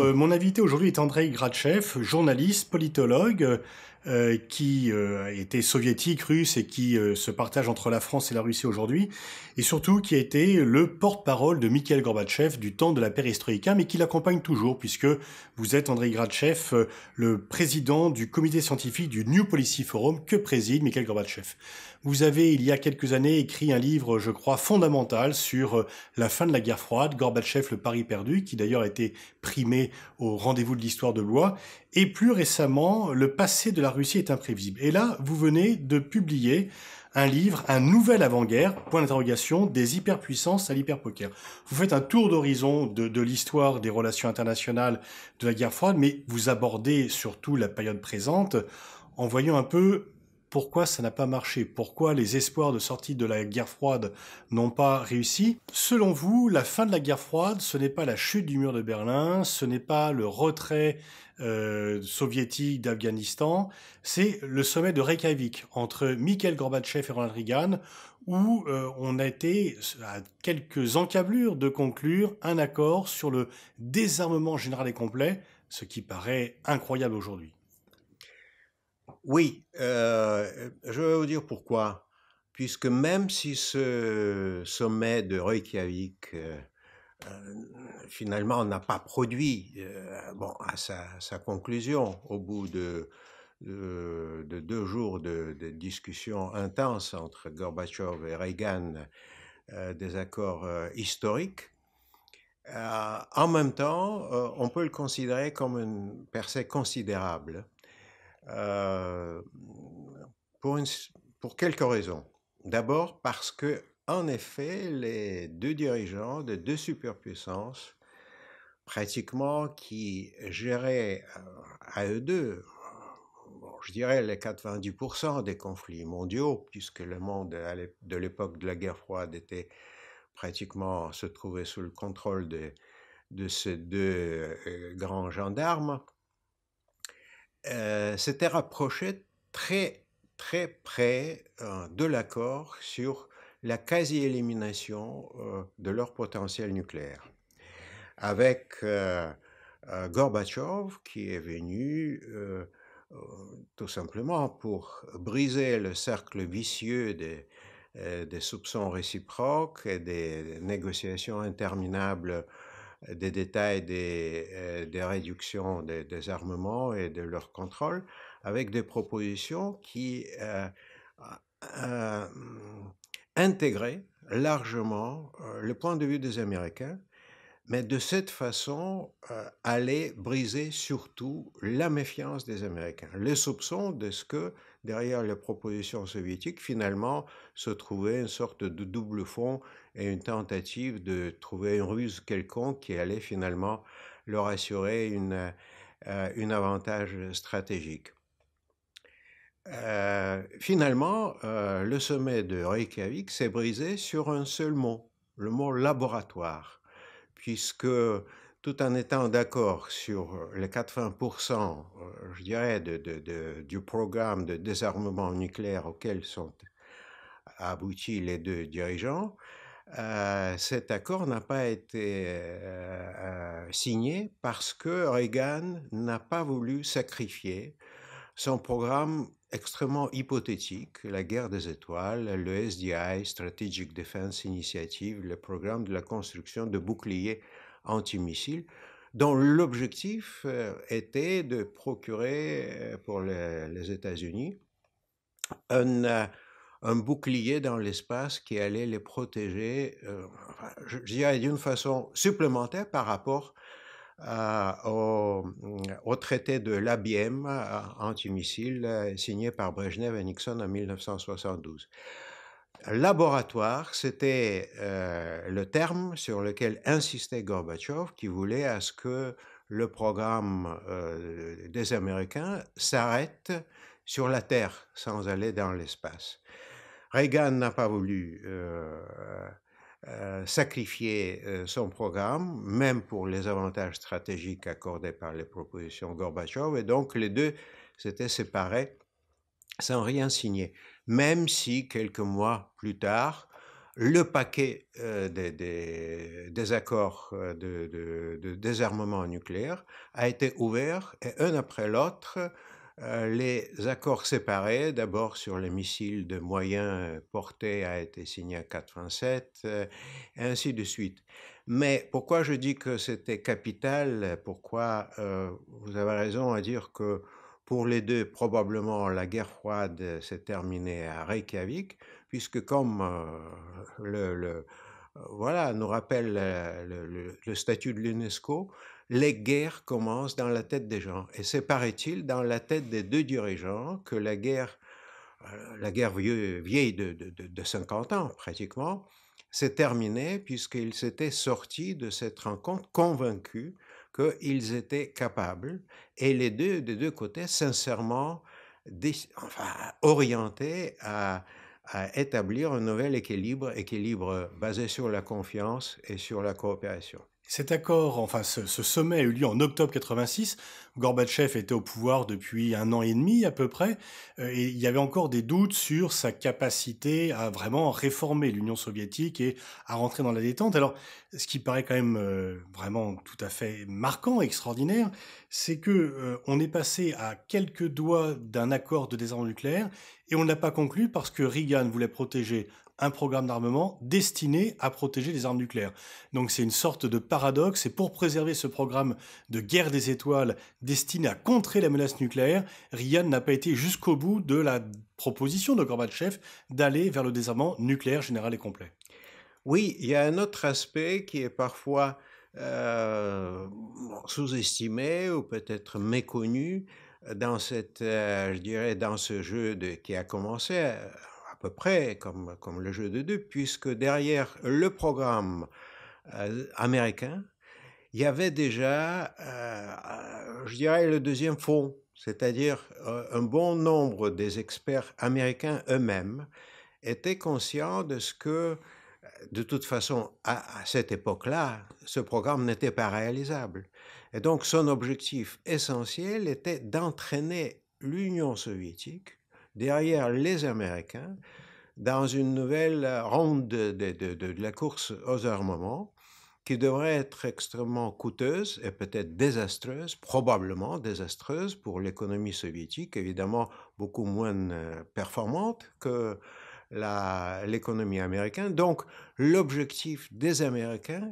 Euh, mon invité aujourd'hui est Andrei Gratchev, journaliste, politologue, euh, qui euh, était soviétique, russe et qui euh, se partage entre la France et la Russie aujourd'hui, et surtout qui a été le porte-parole de Mikhail Gorbatchev du temps de la perestroïka, mais qui l'accompagne toujours, puisque vous êtes Andrei Gratchev, le président du comité scientifique du New Policy Forum que préside Mikhail Gorbatchev. Vous avez, il y a quelques années, écrit un livre, je crois, fondamental sur la fin de la guerre froide, Gorbatchev, le pari perdu, qui d'ailleurs a été primé au rendez-vous de l'histoire de loi et plus récemment, le passé de la Russie est imprévisible. Et là, vous venez de publier un livre, un nouvel avant-guerre, point d'interrogation, des hyperpuissances à l'hyperpoker. Vous faites un tour d'horizon de, l'histoire des relations internationales de la guerre froide, mais vous abordez surtout la période présente en voyant un peu pourquoi ça n'a pas marché, pourquoi les espoirs de sortie de la guerre froide n'ont pas réussi. Selon vous, la fin de la guerre froide, ce n'est pas la chute du mur de Berlin, ce n'est pas le retrait euh, soviétique d'Afghanistan, c'est le sommet de Reykjavik entre Mikhail Gorbatchev et Ronald Reagan, où euh, on a été à quelques encablures de conclure un accord sur le désarmement général et complet, ce qui paraît incroyable aujourd'hui. Oui, euh, je vais vous dire pourquoi. Puisque même si ce sommet de Reykjavik euh, euh, finalement n'a pas produit bon, à sa, conclusion au bout de, deux jours de, de, discussions intenses entre Gorbatchev et Reagan, des accords historiques, en même temps, on peut le considérer comme une percée considérable euh, pour, quelques raisons. D'abord parce que, en effet, les deux dirigeants de deux superpuissances, pratiquement qui géraient euh, à eux deux, je dirais, les 90% des conflits mondiaux, puisque le monde de l'époque de la guerre froide était pratiquement se trouvait sous le contrôle de ces deux euh, grands gendarmes. Euh, s'étaient rapprochés rapproché très très près euh, de l'accord sur la quasi-élimination euh, de leur potentiel nucléaire. Avec Gorbatchev qui est venu tout simplement pour briser le cercle vicieux des soupçons réciproques et des négociations interminables euh, des détails des, euh, réductions des, armements et de leur contrôle, avec des propositions qui euh, intégraient largement le point de vue des Américains mais de cette façon, allaient briser surtout la méfiance des Américains, le soupçon de ce que derrière les propositions soviétiques, finalement, se trouvait une sorte de double fond et une tentative de trouver une ruse quelconque qui allait finalement leur assurer une, euh, un avantage stratégique. Euh, finalement, euh, le sommet de Reykjavik s'est brisé sur un seul mot, le mot laboratoire, puisque tout en étant d'accord sur les 80%, je dirais, du programme de désarmement nucléaire auquel sont aboutis les deux dirigeants, euh, cet accord n'a pas été euh, euh, signé parce que Reagan n'a pas voulu sacrifier son programme extrêmement hypothétique, la guerre des étoiles, le SDI, Strategic Defense Initiative, le programme de la construction de boucliers antimissiles, dont l'objectif était de procurer pour les États-Unis un un bouclier dans l'espace qui allait les protéger, euh, je, dirais d'une façon supplémentaire par rapport mm, au, traité de l'ABM euh, antimissile euh, signé par Brezhnev et Nixon en 1972. Laboratoire, c'était le terme sur lequel insistait Gorbatchev, qui voulait à ce que le programme des Américains s'arrête sur la Terre sans aller dans l'espace. Reagan n'a pas voulu euh, euh, sacrifier euh, son programme, même pour les avantages stratégiques accordés par les propositions Gorbatchev, et donc les deux s'étaient séparés sans rien signer, même si quelques mois plus tard, le paquet des, accords de, désarmement nucléaire a été ouvert et un après l'autre, euh, les accords séparés, d'abord sur les missiles de moyens euh, portés, a été signé en 87, et euh, ainsi de suite. Mais pourquoi je dis que c'était capital Pourquoi vous avez raison à dire que pour les deux, probablement la guerre froide s'est terminée à Reykjavik, puisque comme le euh, voilà, nous rappelle euh, le, statut de l'UNESCO, les guerres commencent dans la tête des gens. Et c'est, paraît-il, dans la tête des deux dirigeants que la guerre, euh, la guerre vieille de, 50 ans pratiquement, s'est terminée puisqu'ils s'étaient sortis de cette rencontre convaincus qu'ils étaient capables, et les deux, des deux côtés, sincèrement, orientés à à établir un nouvel équilibre, équilibre euh, basé sur la confiance et sur la coopération. Cet accord, enfin ce, sommet a eu lieu en octobre 86. Gorbatchev était au pouvoir depuis un an et demi à peu près, euh, et il y avait encore des doutes sur sa capacité à vraiment réformer l'Union soviétique et à rentrer dans la détente. Alors, ce qui paraît quand même euh, vraiment tout à fait marquant, extraordinaire, c'est que euh, on est passé à quelques doigts d'un accord de désarmement nucléaire et on ne l'a pas conclu parce que Reagan voulait protéger un programme d'armement destiné à protéger les armes nucléaires. Donc c'est une sorte de paradoxe, et pour préserver ce programme de guerre des étoiles destiné à contrer la menace nucléaire, Ryan n'a pas été jusqu'au bout de la proposition de Gorbatchev d'aller vers le désarmement nucléaire général et complet. Oui, il y a un autre aspect qui est parfois euh, sous-estimé ou peut-être méconnu dans cette, euh, je dirais, dans ce jeu qui a commencé peu près comme, comme le jeu de deux, puisque derrière le programme euh, américain, il y avait déjà, euh, je dirais, le deuxième fond, c'est-à-dire euh, un bon nombre des experts américains eux-mêmes étaient conscients de ce que, de toute façon, à cette époque-là, ce programme n'était pas réalisable. Et donc son objectif essentiel était d'entraîner l'Union soviétique derrière les Américains dans une nouvelle euh, ronde de, la course aux armements qui devrait être extrêmement coûteuse et peut-être désastreuse, probablement désastreuse pour l'économie soviétique, évidemment beaucoup moins euh, performante que l'économie américaine. Donc l'objectif des Américains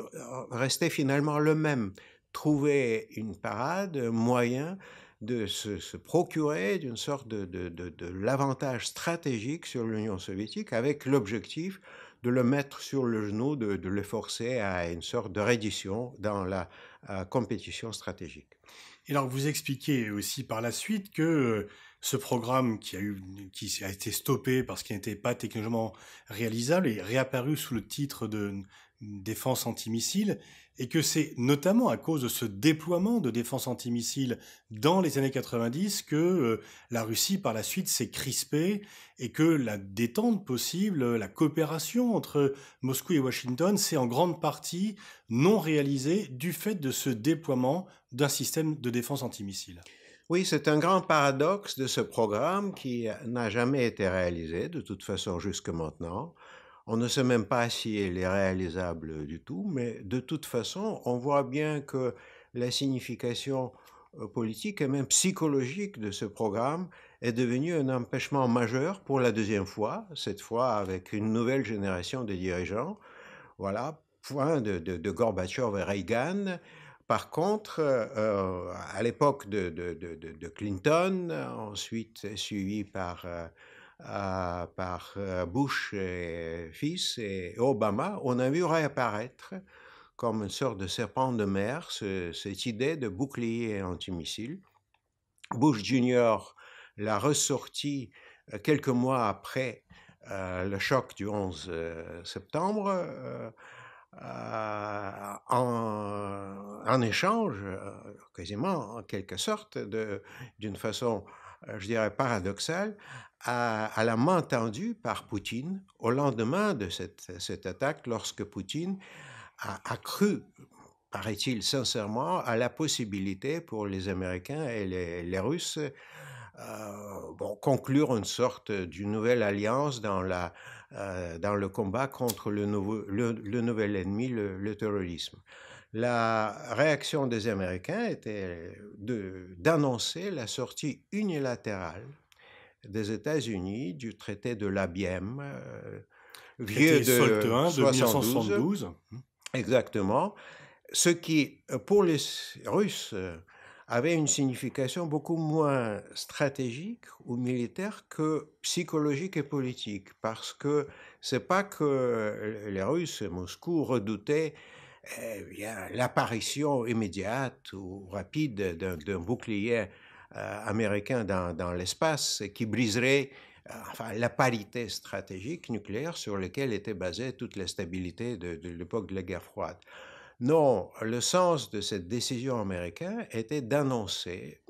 euh, restait finalement le même, trouver une parade, un moyen de se, procurer d'une sorte de, l'avantage stratégique sur l'Union soviétique avec l'objectif de le mettre sur le genou, de, le forcer à une sorte de reddition dans la compétition stratégique. Et alors vous expliquez aussi par la suite que euh, ce programme qui a, eu, qui a été stoppé parce qu'il n'était pas techniquement réalisable est réapparu sous le titre de défense antimissile, et que c'est notamment à cause de ce déploiement de défense antimissile dans les années 90 que euh, la Russie par la suite s'est crispée et que la détente possible, la coopération entre Moscou et Washington s'est en grande partie non réalisée du fait de ce déploiement d'un système de défense antimissile. Oui, c'est un grand paradoxe de ce programme qui n'a jamais été réalisé de toute façon jusque maintenant on ne sait même pas si elle est réalisable euh, du tout, mais de toute façon, on voit bien que la signification euh, politique et même psychologique de ce programme est devenue un empêchement majeur pour la deuxième fois, cette fois avec une nouvelle génération de dirigeants. Voilà, point de, de, Gorbatchev et Reagan. Par contre, euh, à l'époque de, Clinton, ensuite suivi par... Euh, par euh, Bush et fils et Obama, on a vu réapparaître comme une sorte de serpent de mer cette idée de bouclier antimissile. Bush Jr. l'a ressorti euh, quelques mois après le choc du 11 septembre. en, échange, quasiment en quelque sorte, d'une façon euh, je dirais, paradoxal à, la main tendue par Poutine au lendemain de cette, attaque, lorsque Poutine a, cru, paraît-il sincèrement, à la possibilité pour les Américains et les, Russes euh, conclure une sorte d'une nouvelle alliance dans, euh, le combat contre le, nouvel ennemi, le terrorisme. La réaction des Américains était d'annoncer la sortie unilatérale des États-Unis du traité de l'ABIEM, euh, vieux de, de 1972. Mmh. Exactement. Ce qui, pour les Russes, avait une signification beaucoup moins stratégique ou militaire que psychologique et politique, parce que c'est pas que les Russes et Moscou redoutaient eh bien, l'apparition immédiate ou rapide d'un bouclier euh, américain dans, l'espace qui briserait euh, enfin, la parité stratégique nucléaire sur laquelle était basée toute la stabilité de, de l'époque de la guerre froide. Non, le sens de cette décision américaine était d'annoncer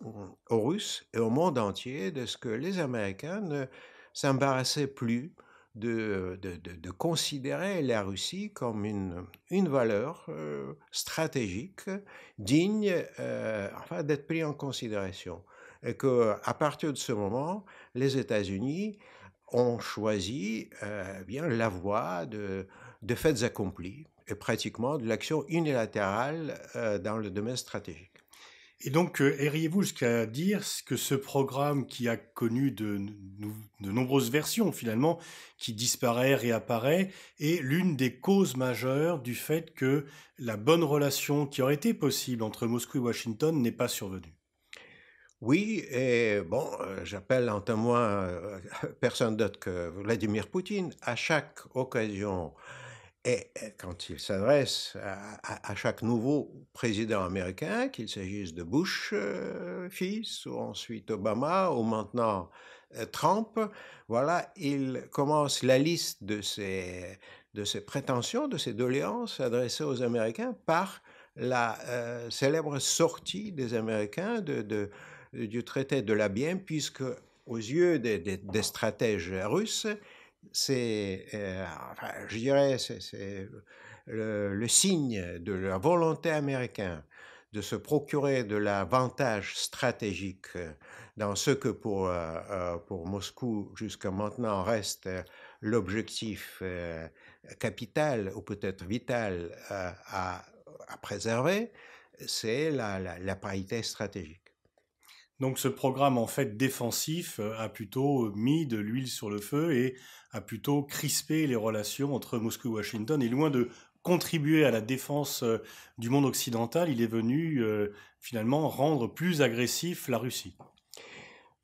aux Russes et au monde entier de ce que les Américains ne s'embarrassaient plus de, de, considérer la Russie comme une, une valeur euh, stratégique digne euh, d'être prise en considération. Et qu'à partir de ce moment, les États-Unis ont choisi euh, eh bien la voie de, de faits accomplis et pratiquement de l'action unilatérale dans le domaine stratégique. Et donc, euh, iriez vous jusqu'à dire que ce programme qui a connu de, de, nombreuses versions finalement, qui disparaît, réapparaît, est l'une des causes majeures du fait que la bonne relation qui aurait été possible entre Moscou et Washington n'est pas survenue oui, et bon, euh, j'appelle en témoin euh, personne d'autre que Vladimir Poutine. À chaque occasion et quand il s'adresse à, chaque nouveau président américain, qu'il s'agisse de Bush euh, fils, ou ensuite Obama, ou maintenant euh, Trump, voilà, il commence la liste de ses, de ses prétentions, de ses doléances adressées aux Américains par la euh, célèbre sortie des Américains du traité de la puisque aux yeux des, des stratèges russes, c'est, euh, je dirais, c'est le, signe de la volonté américaine de se procurer de l'avantage stratégique euh, dans ce que pour, euh, pour Moscou jusqu'à maintenant reste l'objectif capital ou peut-être vital à, préserver, c'est la parité stratégique. Donc ce programme en fait défensif euh, a plutôt mis de l'huile sur le feu et a plutôt crispé les relations entre Moscou et Washington. Et loin de contribuer à la défense euh, du monde occidental, il est venu euh, finalement rendre plus agressif la Russie.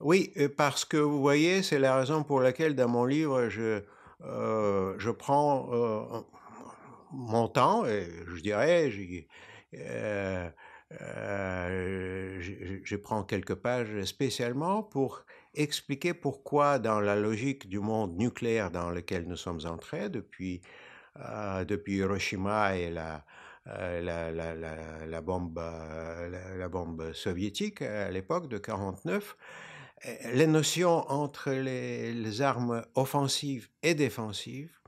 Oui, parce que vous voyez, c'est la raison pour laquelle dans mon livre, je, je prends mon temps, et je dirais, euh, je, prends quelques pages spécialement pour expliquer pourquoi, dans la logique du monde nucléaire dans lequel nous sommes entrés euh, depuis, Hiroshima et la, euh, la, bombe, la, bombe soviétique à l'époque de 1949, les notions entre les, les, armes offensives et défensives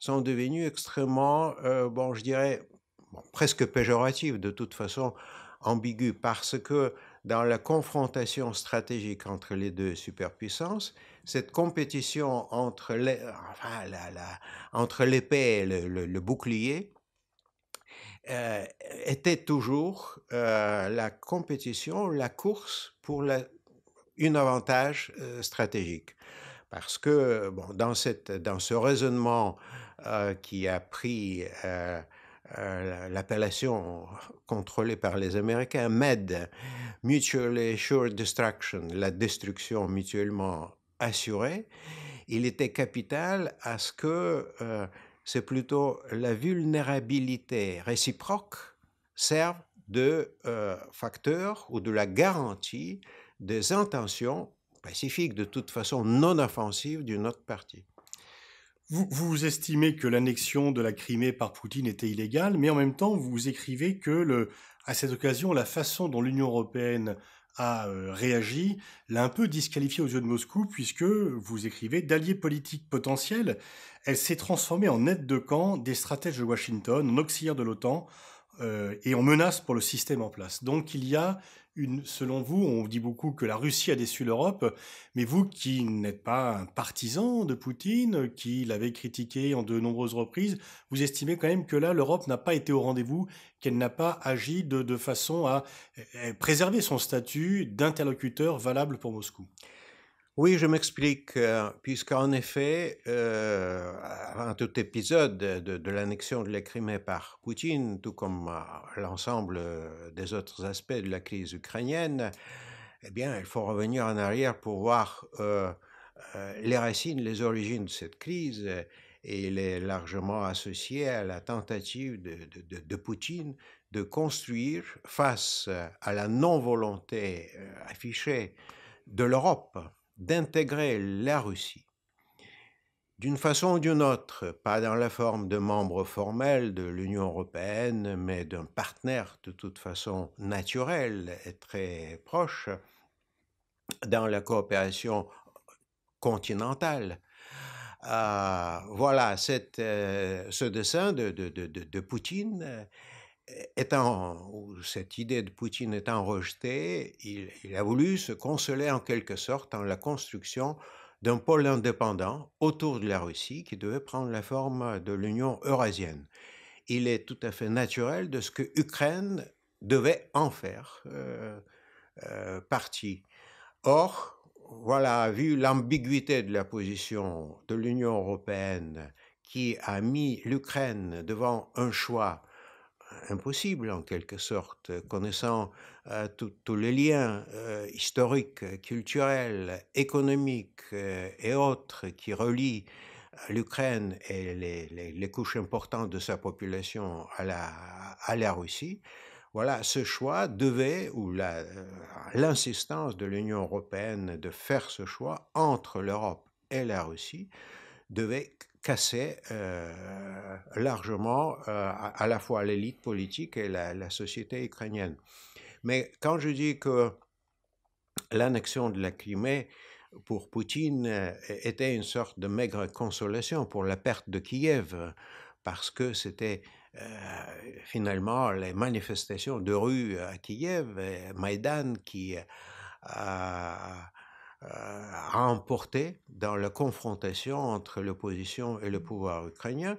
sont devenues extrêmement, bon, je dirais, presque péjorative de toute façon, ambiguë, parce que dans la confrontation stratégique entre les deux superpuissances, cette compétition entre l'épée entre et le, bouclier euh, était toujours euh, la compétition, la course pour un une avantage euh, stratégique. Parce que bon, dans, cette, dans ce raisonnement qui a pris euh, l'appellation contrôlée par les Américains, MED, Mutually Assured Destruction, la destruction mutuellement assurée, il était capital à ce que euh, c'est plutôt la vulnérabilité réciproque serve de euh, facteur ou de la garantie des intentions pacifiques, de toute façon non offensives d'une autre partie. Vous, vous, estimez que l'annexion de la Crimée par Poutine était illégale, mais en même temps, vous écrivez que, le, à cette occasion, la façon dont l'Union européenne a euh, réagi l'a un peu disqualifiée aux yeux de Moscou, puisque, vous écrivez, d'alliés politiques potentiels, elle s'est transformée en aide de camp des stratèges de Washington, en auxiliaire de l'OTAN, euh, et en menace pour le système en place. Donc il y a selon vous, on dit beaucoup que la Russie a déçu l'Europe, mais vous qui n'êtes pas un partisan de Poutine, qui l'avez critiqué en de nombreuses reprises, vous estimez quand même que là, l'Europe n'a pas été au rendez-vous, qu'elle n'a pas agi de, façon à euh, préserver son statut d'interlocuteur valable pour Moscou. Oui, je m'explique, euh, puisqu'en effet, euh, avant tout épisode de, l'annexion de la Crimée par Poutine, tout comme euh, l'ensemble euh, des autres aspects de la crise ukrainienne, eh bien, il faut revenir en arrière pour voir les racines, les origines de cette crise, et il est largement associé à la tentative de, de Poutine de construire, face à la non-volonté affichée de l'Europe, d'intégrer la Russie d'une façon ou d'une autre, pas dans la forme de membre formel de l'Union européenne, mais d'un partenaire de toute façon naturel et très proche dans la coopération continentale. Ah, voilà, euh, ce dessin de, de, de, de Poutine étant, cette idée de Poutine étant rejetée, il, a voulu se consoler en quelque sorte en la construction d'un pôle indépendant autour de la Russie qui devait prendre la forme de l'Union eurasienne. Il est tout à fait naturel de ce que l'Ukraine devait en faire euh, euh, partie. Or, voilà, vu l'ambiguïté de la position de l'Union européenne qui a mis l'Ukraine devant un choix impossible en quelque sorte, connaissant euh, tous les liens euh, historiques, culturels, économiques euh, et autres qui relient l'Ukraine et les, couches importantes de sa population à la, à la Russie. Voilà, ce choix devait, ou l'insistance de l'Union européenne de faire ce choix entre l'Europe et la Russie, devait cassé euh, largement euh, à, la fois l'élite politique et la, société ukrainienne. Mais quand je dis que l'annexion de la Crimée pour Poutine euh, était une sorte de maigre consolation pour la perte de Kiev, parce que c'était finalement les manifestations de rue à Kiev, Maïdan, qui euh, à emporter dans la confrontation entre l'opposition et le pouvoir ukrainien,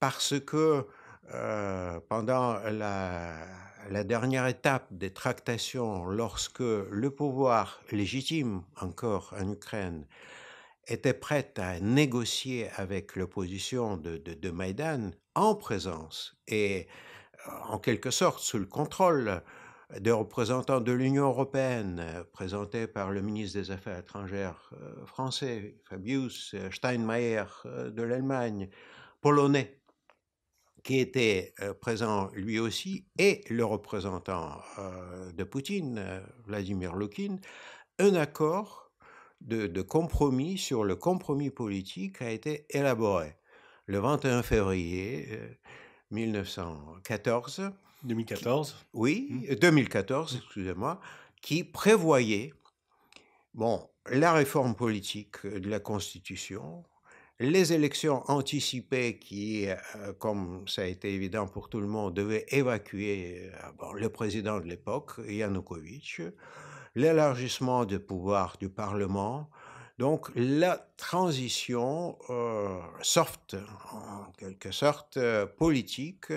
parce que euh, pendant la, dernière étape des tractations, lorsque le pouvoir légitime encore en Ukraine était prêt à négocier avec l'opposition de, de, de, Maïdan en présence et en quelque sorte sous le contrôle de représentants de l'Union européenne, euh, présentés par le ministre des Affaires étrangères euh, français, Fabius euh, Steinmeier de l'Allemagne, polonais, qui était présent lui aussi, et le représentant de Poutine, Vladimir Loukine, un accord de, de, compromis sur le compromis politique a été élaboré le 21 février 1914 2014 Oui, 2014, mmh. excusez-moi, qui prévoyait bon, la réforme politique de la Constitution, les élections anticipées qui, euh, comme ça a été évident pour tout le monde, devaient évacuer euh, le président de l'époque, Yanukovych, l'élargissement du pouvoir du Parlement, donc la transition euh, soft, en quelque sorte, politique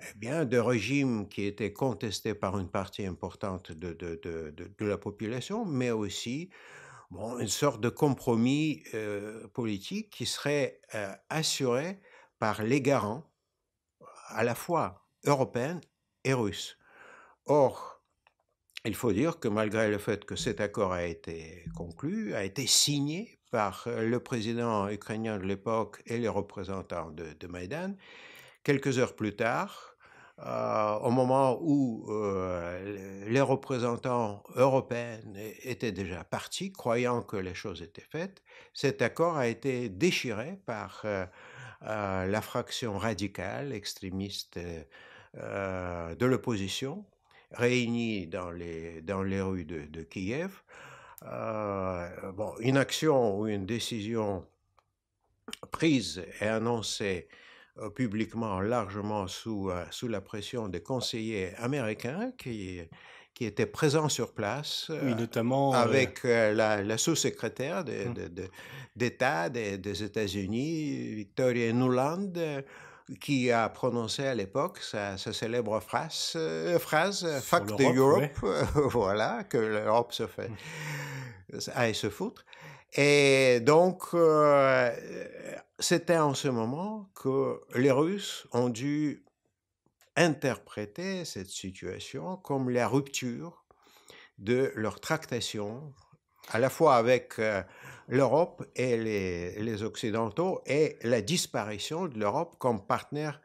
eh bien, de régimes qui étaient contestés par une partie importante de, de, de, de la population, mais aussi une sorte de compromis euh, politique qui serait euh, assuré par les garants, à la fois européens et russes. Or, il faut dire que malgré le fait que cet accord a été conclu, a été signé par euh, le président ukrainien de l'époque et les représentants de, de Maïdan, Quelques heures plus tard, euh, au moment où euh, les représentants européens étaient déjà partis, croyant que les choses étaient faites, cet accord a été déchiré par euh, la fraction radicale, extrémiste de l'opposition, réunie dans les, dans les rues de, Kiev. une action ou une décision prise et annoncée publiquement largement sous, euh, sous la pression des conseillers américains qui, qui étaient présents sur place, euh, notamment euh, avec la, sous-secrétaire d'État hum. de, de, des, États-Unis, Victoria Nuland, qui a prononcé à l'époque sa, célèbre phrase, phrase Fuck the Europe, voilà, que l'Europe se fait. Hum. Aille se foutre. Et donc, euh, c'était en ce moment que les Russes ont dû interpréter cette situation comme la rupture de leur tractation à la fois avec euh, l'Europe et les, les, Occidentaux et la disparition de l'Europe comme partenaire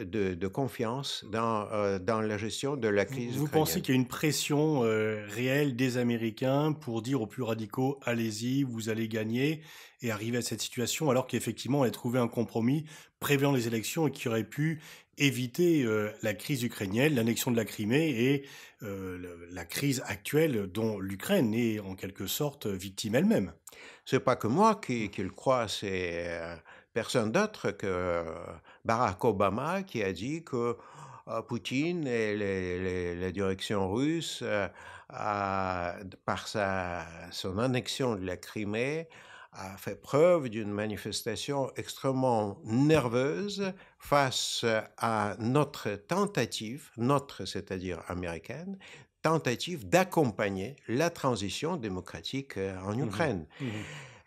euh, de, confiance dans, euh, dans la gestion de la crise. Vous, pensez qu'il y a une pression euh, réelle des Américains pour dire aux plus radicaux, allez-y, vous allez gagner, et arriver à cette situation, alors qu'effectivement, on a trouvé un compromis prévenant les élections et qui aurait pu éviter la crise ukrainienne, l'annexion de la Crimée et la crise actuelle dont l'Ukraine est en quelque sorte victime elle-même. C'est pas que moi qui, qui le crois, c'est personne d'autre que Barack Obama qui a dit que ah, Poutine et la direction russe, euh, par sa, son annexion de la Crimée, a fait preuve d'une manifestation extrêmement nerveuse face à notre tentative, notre c'est-à-dire américaine, tentative d'accompagner la transition démocratique euh, en mmh Ukraine. Mmh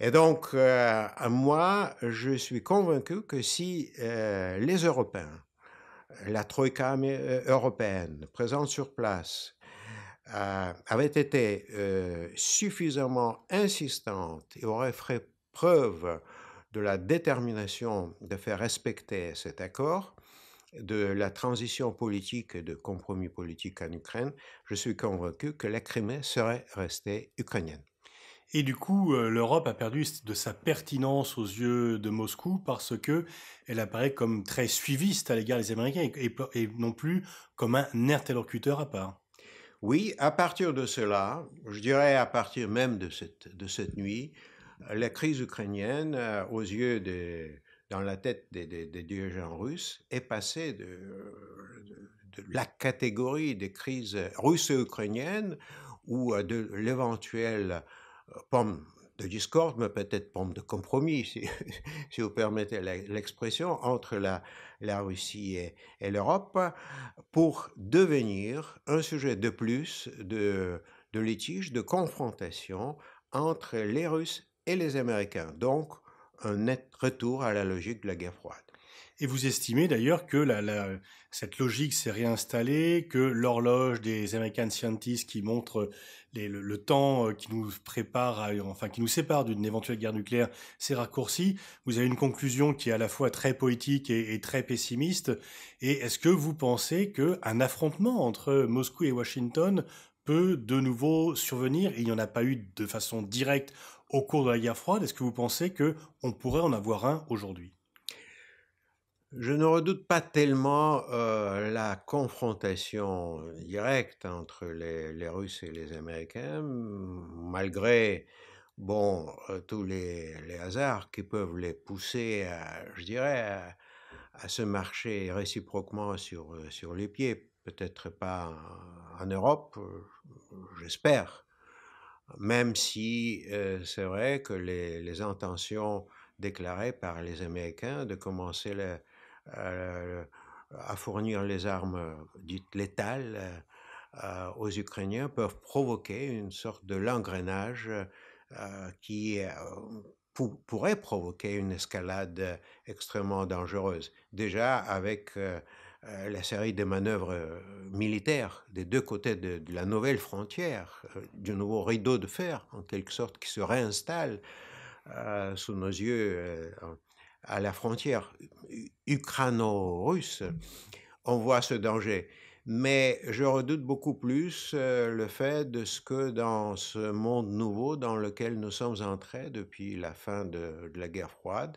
et donc, euh, moi, je suis convaincu que si euh, les Européens, la Troïka euh, européenne présente sur place, avait été suffisamment insistante et aurait fait preuve de la détermination de faire respecter cet accord, de la transition politique et de compromis politique en Ukraine, je suis convaincu que la Crimée serait restée ukrainienne. Et du coup, euh, l'Europe a perdu de sa pertinence aux yeux de Moscou parce que elle apparaît comme très suiviste à l'égard des Américains et, non plus comme un interlocuteur à part. Oui, à partir de cela, je dirais à partir même de cette, de cette nuit, la crise ukrainienne, euh, aux yeux des, dans la tête des, dirigeants russes, est passée de, la catégorie des crises russes ukrainiennes ou euh, de l'éventuelle euh, pomme de discorde, mais peut-être pomme de compromis, si, vous permettez l'expression, entre la, la, Russie et, l'Europe, pour devenir un sujet de plus de, de litige, de confrontation entre les Russes et les Américains. Donc, un net retour à la logique de la guerre froide. Et vous estimez d'ailleurs que cette logique s'est réinstallée, que l'horloge des American Scientists qui montre le, temps euh, qui nous prépare, enfin qui nous sépare d'une éventuelle guerre nucléaire, s'est raccourci. Vous avez une conclusion qui est à la fois très poétique et, très pessimiste. Et est-ce que vous pensez qu'un affrontement entre Moscou et Washington peut de nouveau survenir. Il n'y en a pas eu de façon directe au cours de la guerre froide. Est-ce que vous pensez que on pourrait en avoir un aujourd'hui je ne redoute pas tellement euh, la confrontation directe entre les, Russes et les Américains, malgré bon euh, tous les, hasards qui peuvent les pousser, à, je dirais, à, se marcher réciproquement sur, euh, sur les pieds. Peut-être pas en, Europe, j'espère. Même si c'est vrai que les, les, intentions déclarées par les Américains de commencer la, euh, à fournir les armes euh, dites létales euh, aux Ukrainiens peuvent provoquer une sorte de l'engrenage qui pourrait provoquer une escalade extrêmement dangereuse. Déjà avec la série de manœuvres militaires des deux côtés de, de la nouvelle frontière, du nouveau rideau de fer en quelque sorte qui se réinstalle sous nos yeux à la frontière ukraino-russe, mmh. on voit ce danger. Mais je redoute beaucoup plus euh, le fait de ce que dans ce monde nouveau dans lequel nous sommes entrés depuis la fin de, la guerre froide,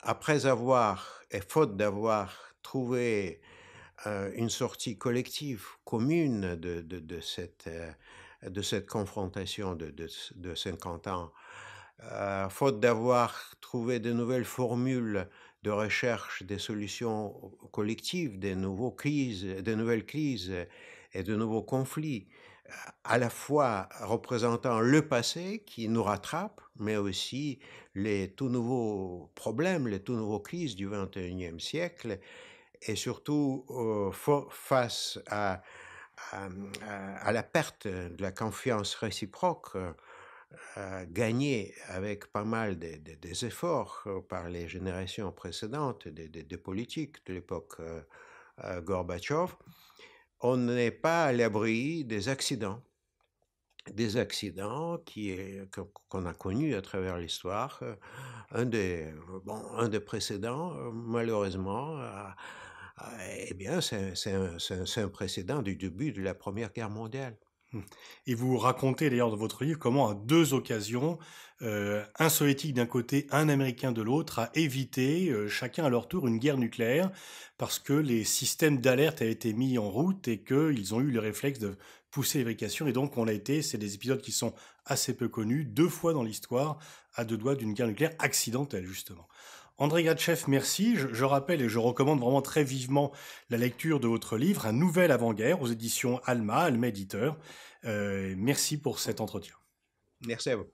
après avoir, et faute d'avoir trouvé euh, une sortie collective, commune de, cette, euh, de cette confrontation de, de, 50 ans, euh, faute d'avoir trouvé de nouvelles formules de recherche des solutions collectives, des, nouvelles crises et de nouveaux conflits, euh, à la fois représentant le passé qui nous rattrape, mais aussi les tout nouveaux problèmes, les tout nouveaux crises du XXIe siècle, et surtout euh, face à, la perte de la confiance réciproque gagné avec pas mal de, des efforts euh, par les générations précédentes des politiques de l'époque euh, euh, Gorbatchev, on n'est pas à l'abri des accidents. Des accidents qu'on a connus à travers l'histoire. Un des, des précédents, malheureusement, eh bien, c'est un, précédent du début de la Première Guerre mondiale. Mmh. Et vous racontez d'ailleurs dans votre livre comment à deux occasions, euh, un soviétique d'un côté, un américain de l'autre, a évité euh, chacun à leur tour une guerre nucléaire parce que les systèmes d'alerte avaient été mis en route et qu'ils ont eu le réflexe de pousser l'évacuation. Et donc on a été, c'est des épisodes qui sont assez peu connus, deux fois dans l'histoire, à deux doigts d'une guerre nucléaire accidentelle justement. André Gatchev, merci. Je, rappelle et je recommande vraiment très vivement la lecture de votre livre, Un nouvel avant-guerre, aux éditions Alma, Alma Éditeur. Euh, merci pour cet entretien. Merci à vous.